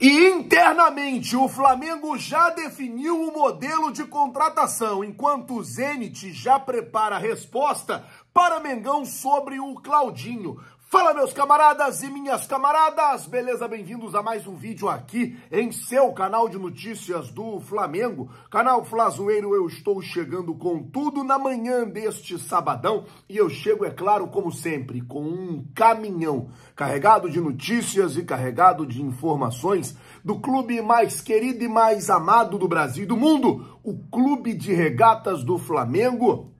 E internamente, o Flamengo já definiu o modelo de contratação, enquanto o Zenit já prepara a resposta para Mengão sobre o Claudinho. Fala meus camaradas e minhas camaradas, beleza? Bem-vindos a mais um vídeo aqui em seu canal de notícias do Flamengo, canal Flazoeiro. Eu estou chegando com tudo na manhã deste sabadão e eu chego, é claro, como sempre, com um caminhão carregado de notícias e carregado de informações do clube mais querido e mais amado do Brasil e do mundo, o Clube de Regatas do Flamengo.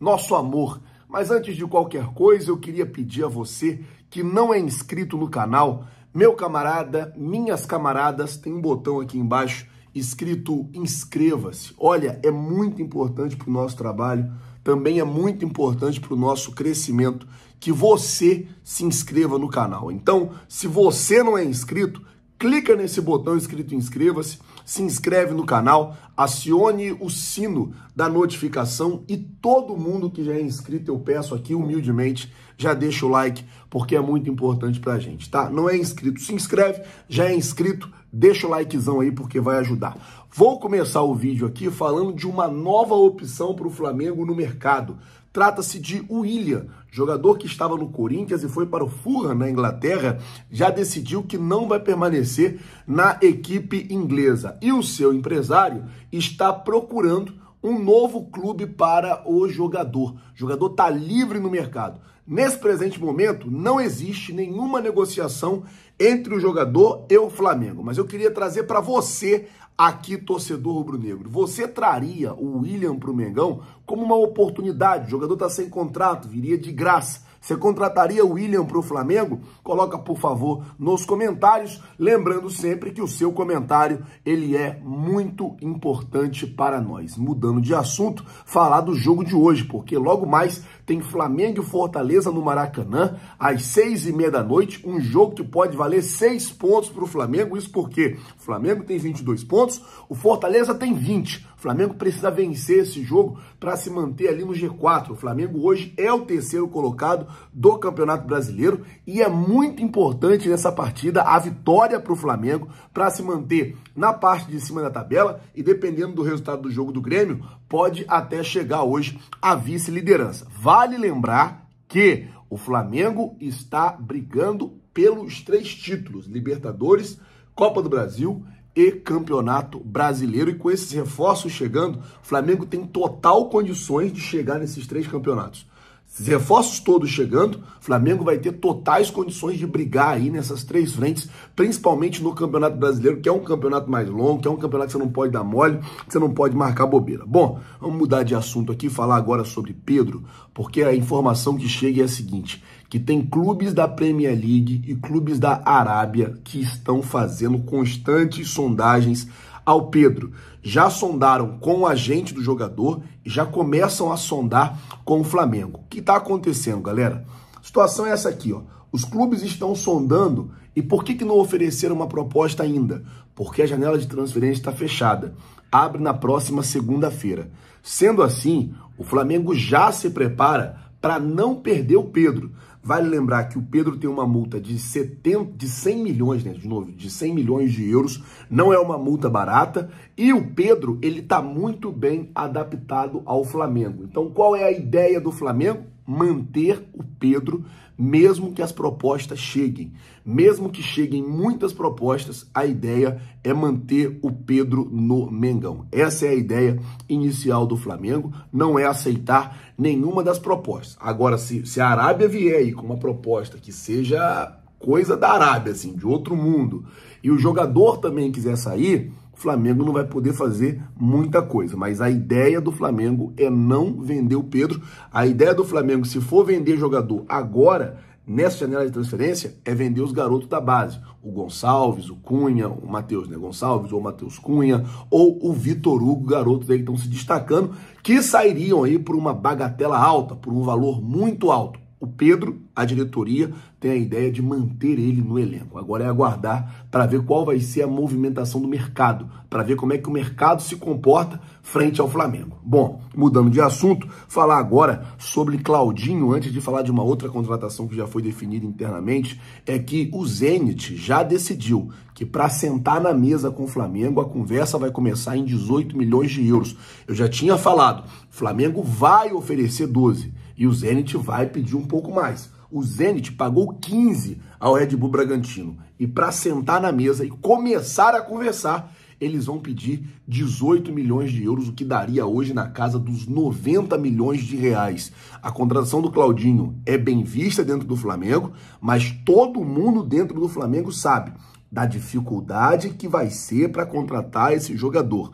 Nosso amor mas antes de qualquer coisa, eu queria pedir a você que não é inscrito no canal, meu camarada, minhas camaradas, tem um botão aqui embaixo escrito inscreva-se. Olha, é muito importante para o nosso trabalho, também é muito importante para o nosso crescimento que você se inscreva no canal. Então, se você não é inscrito, clica nesse botão escrito inscreva-se se inscreve no canal, acione o sino da notificação e todo mundo que já é inscrito, eu peço aqui humildemente, já deixa o like, porque é muito importante pra gente, tá? Não é inscrito, se inscreve, já é inscrito, deixa o likezão aí porque vai ajudar. Vou começar o vídeo aqui falando de uma nova opção para o Flamengo no mercado. Trata-se de William, jogador que estava no Corinthians e foi para o Fulham, na Inglaterra, já decidiu que não vai permanecer na equipe inglesa. E o seu empresário está procurando um novo clube para o jogador. O jogador está livre no mercado. Nesse presente momento, não existe nenhuma negociação entre o jogador e o Flamengo. Mas eu queria trazer para você aqui, torcedor rubro-negro. Você traria o William para o Mengão? como uma oportunidade. O jogador está sem contrato, viria de graça. Você contrataria o William para o Flamengo? Coloca, por favor, nos comentários. Lembrando sempre que o seu comentário ele é muito importante para nós. Mudando de assunto, falar do jogo de hoje, porque logo mais tem Flamengo e Fortaleza no Maracanã, às seis e meia da noite. Um jogo que pode valer seis pontos para o Flamengo. Isso porque o Flamengo tem 22 pontos, o Fortaleza tem 20. Flamengo precisa vencer esse jogo para se manter ali no G4. O Flamengo hoje é o terceiro colocado do Campeonato Brasileiro e é muito importante nessa partida a vitória para o Flamengo para se manter na parte de cima da tabela e dependendo do resultado do jogo do Grêmio, pode até chegar hoje à vice-liderança. Vale lembrar que o Flamengo está brigando pelos três títulos: Libertadores, Copa do Brasil e Campeonato Brasileiro. E com esses reforços chegando, o Flamengo tem total condições de chegar nesses três campeonatos. Esses reforços todos chegando, Flamengo vai ter totais condições de brigar aí nessas três frentes, principalmente no Campeonato Brasileiro, que é um campeonato mais longo, que é um campeonato que você não pode dar mole, que você não pode marcar bobeira. Bom, vamos mudar de assunto aqui, falar agora sobre Pedro, porque a informação que chega é a seguinte: que tem clubes da Premier League e clubes da Arábia que estão fazendo constantes sondagens ao Pedro. Já sondaram com o agente do jogador e já começam a sondar com o Flamengo. O que está acontecendo, galera? A situação é essa aqui, ó. Os clubes estão sondando e por que, que não ofereceram uma proposta ainda? Porque a janela de transferência está fechada. Abre na próxima segunda-feira. Sendo assim, o Flamengo já se prepara para não perder o Pedro. Vale lembrar que o Pedro tem uma multa de 70, de 100 milhões, né? De novo, de 100 milhões de euros. Não é uma multa barata. E o Pedro, ele tá muito bem adaptado ao Flamengo. Então, qual é a ideia do Flamengo? manter o Pedro, mesmo que as propostas cheguem. Mesmo que cheguem muitas propostas, a ideia é manter o Pedro no Mengão. Essa é a ideia inicial do Flamengo, não é aceitar nenhuma das propostas. Agora, se, se a Arábia vier aí com uma proposta que seja coisa da Arábia, assim, de outro mundo, e o jogador também quiser sair o Flamengo não vai poder fazer muita coisa. Mas a ideia do Flamengo é não vender o Pedro. A ideia do Flamengo, se for vender jogador agora, nessa janela de transferência, é vender os garotos da base. O Gonçalves, o Cunha, o Matheus né? Gonçalves, ou o Matheus Cunha, ou o Vitor Hugo, garotos aí que estão se destacando, que sairiam aí por uma bagatela alta, por um valor muito alto. O Pedro, a diretoria, tem a ideia de manter ele no elenco. Agora é aguardar para ver qual vai ser a movimentação do mercado, para ver como é que o mercado se comporta frente ao Flamengo. Bom, mudando de assunto, falar agora sobre Claudinho, antes de falar de uma outra contratação que já foi definida internamente, é que o Zenit já decidiu que para sentar na mesa com o Flamengo, a conversa vai começar em 18 milhões de euros. Eu já tinha falado, Flamengo vai oferecer 12 e o Zenit vai pedir um pouco mais. O Zenit pagou 15 ao Red Bull Bragantino. E para sentar na mesa e começar a conversar, eles vão pedir 18 milhões de euros, o que daria hoje na casa dos 90 milhões de reais. A contratação do Claudinho é bem vista dentro do Flamengo, mas todo mundo dentro do Flamengo sabe da dificuldade que vai ser para contratar esse jogador.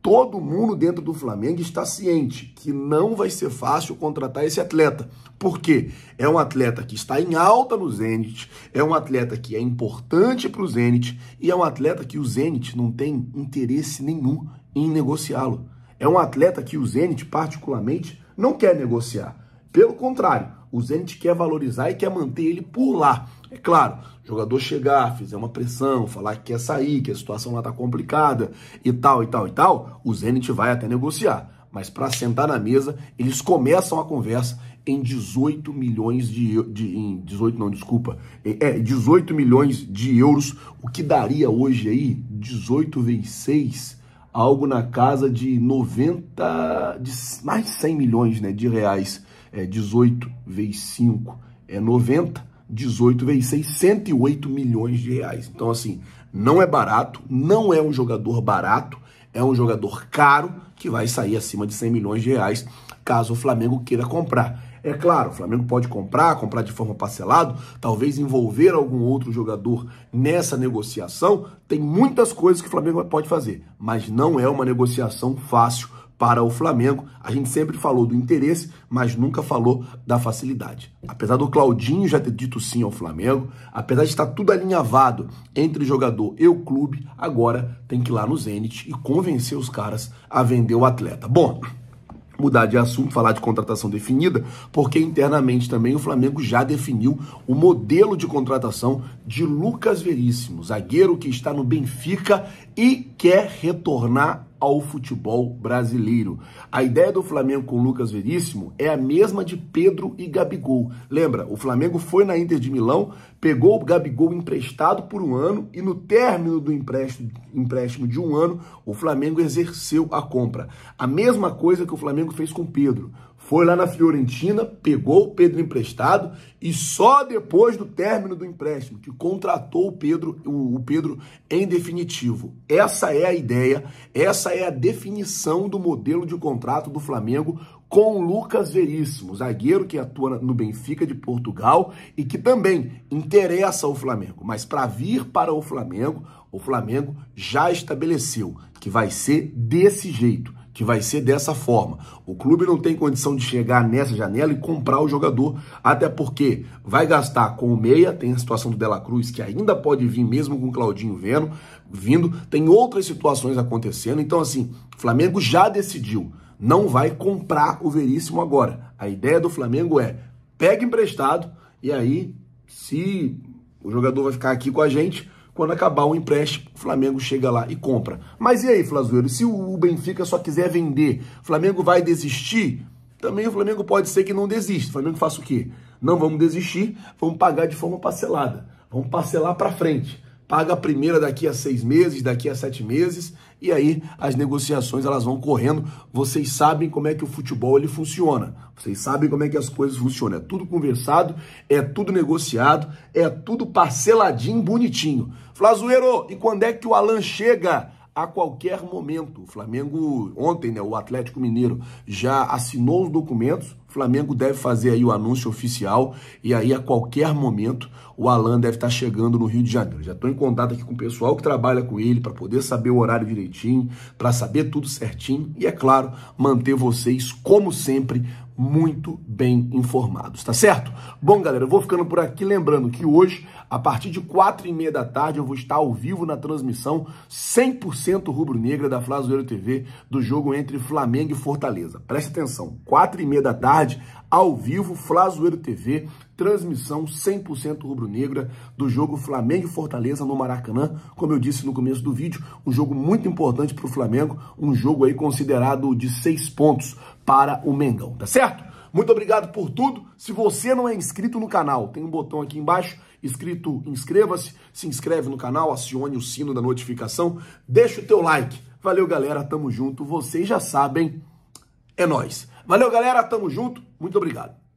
Todo mundo dentro do Flamengo está ciente que não vai ser fácil contratar esse atleta. Porque é um atleta que está em alta no Zenit, é um atleta que é importante para o Zenit e é um atleta que o Zenit não tem interesse nenhum em negociá-lo. É um atleta que o Zenit, particularmente, não quer negociar. Pelo contrário, o Zenit quer valorizar e quer manter ele por lá. É claro, jogador chegar, fizer uma pressão, falar que quer sair, que a situação lá tá complicada e tal, e tal, e tal, o Zenit vai até negociar. Mas para sentar na mesa, eles começam a conversa em 18 milhões de, de em 18 não, desculpa, é 18 é, milhões de euros, o que daria hoje aí 18 vezes 6, algo na casa de 90 de mais 100 milhões, né, de reais é, 18 vezes 5 é 90, 18 vezes 6, 108 milhões de reais. Então, assim, não é barato, não é um jogador barato, é um jogador caro que vai sair acima de 100 milhões de reais caso o Flamengo queira comprar. É claro, o Flamengo pode comprar, comprar de forma parcelada, talvez envolver algum outro jogador nessa negociação. Tem muitas coisas que o Flamengo pode fazer, mas não é uma negociação fácil para o Flamengo. A gente sempre falou do interesse, mas nunca falou da facilidade. Apesar do Claudinho já ter dito sim ao Flamengo, apesar de estar tudo alinhavado entre o jogador e o clube, agora tem que ir lá no Zenit e convencer os caras a vender o atleta. Bom, mudar de assunto, falar de contratação definida, porque internamente também o Flamengo já definiu o modelo de contratação de Lucas Veríssimo, zagueiro que está no Benfica e quer retornar ao futebol brasileiro. A ideia do Flamengo com Lucas Veríssimo é a mesma de Pedro e Gabigol. Lembra, o Flamengo foi na Inter de Milão, pegou o Gabigol emprestado por um ano e no término do empréstimo, empréstimo de um ano, o Flamengo exerceu a compra. A mesma coisa que o Flamengo fez com Pedro foi lá na Fiorentina, pegou o Pedro emprestado e só depois do término do empréstimo que contratou o Pedro, o Pedro em definitivo. Essa é a ideia, essa é a definição do modelo de contrato do Flamengo com Lucas Veríssimo, zagueiro que atua no Benfica de Portugal e que também interessa ao Flamengo. Mas para vir para o Flamengo, o Flamengo já estabeleceu que vai ser desse jeito que vai ser dessa forma. O clube não tem condição de chegar nessa janela e comprar o jogador, até porque vai gastar com o meia, tem a situação do Dela Cruz que ainda pode vir mesmo com o Claudinho vendo, vindo, tem outras situações acontecendo. Então assim, o Flamengo já decidiu, não vai comprar o Veríssimo agora. A ideia do Flamengo é pega emprestado e aí se o jogador vai ficar aqui com a gente, quando acabar o empréstimo, o Flamengo chega lá e compra. Mas e aí, Flazueiro, se o Benfica só quiser vender, o Flamengo vai desistir? Também o Flamengo pode ser que não desista. O Flamengo faça o quê? Não vamos desistir, vamos pagar de forma parcelada. Vamos parcelar para frente paga a primeira daqui a seis meses, daqui a sete meses, e aí as negociações elas vão correndo. Vocês sabem como é que o futebol ele funciona. Vocês sabem como é que as coisas funcionam. É tudo conversado, é tudo negociado, é tudo parceladinho, bonitinho. Flazueiro, e quando é que o Alan chega? a qualquer momento. O Flamengo, ontem, né, o Atlético Mineiro já assinou os documentos. O Flamengo deve fazer aí o anúncio oficial e aí a qualquer momento o Alan deve estar chegando no Rio de Janeiro. Já estou em contato aqui com o pessoal que trabalha com ele para poder saber o horário direitinho, para saber tudo certinho e, é claro, manter vocês, como sempre, muito bem informados, tá certo? Bom, galera, eu vou ficando por aqui, lembrando que hoje, a partir de quatro e meia da tarde, eu vou estar ao vivo na transmissão 100% rubro-negra da Flazoeiro TV do jogo entre Flamengo e Fortaleza. Preste atenção, quatro e meia da tarde, ao vivo, Flazoeiro TV, transmissão 100% rubro-negra do jogo Flamengo e Fortaleza no Maracanã. Como eu disse no começo do vídeo, um jogo muito importante para o Flamengo, um jogo aí considerado de seis pontos para o Mengão, tá certo? Muito obrigado por tudo. Se você não é inscrito no canal, tem um botão aqui embaixo escrito inscreva-se, se inscreve no canal, acione o sino da notificação, deixa o teu like. Valeu, galera, tamo junto. Vocês já sabem, é nós. Valeu, galera, tamo junto. Muito obrigado.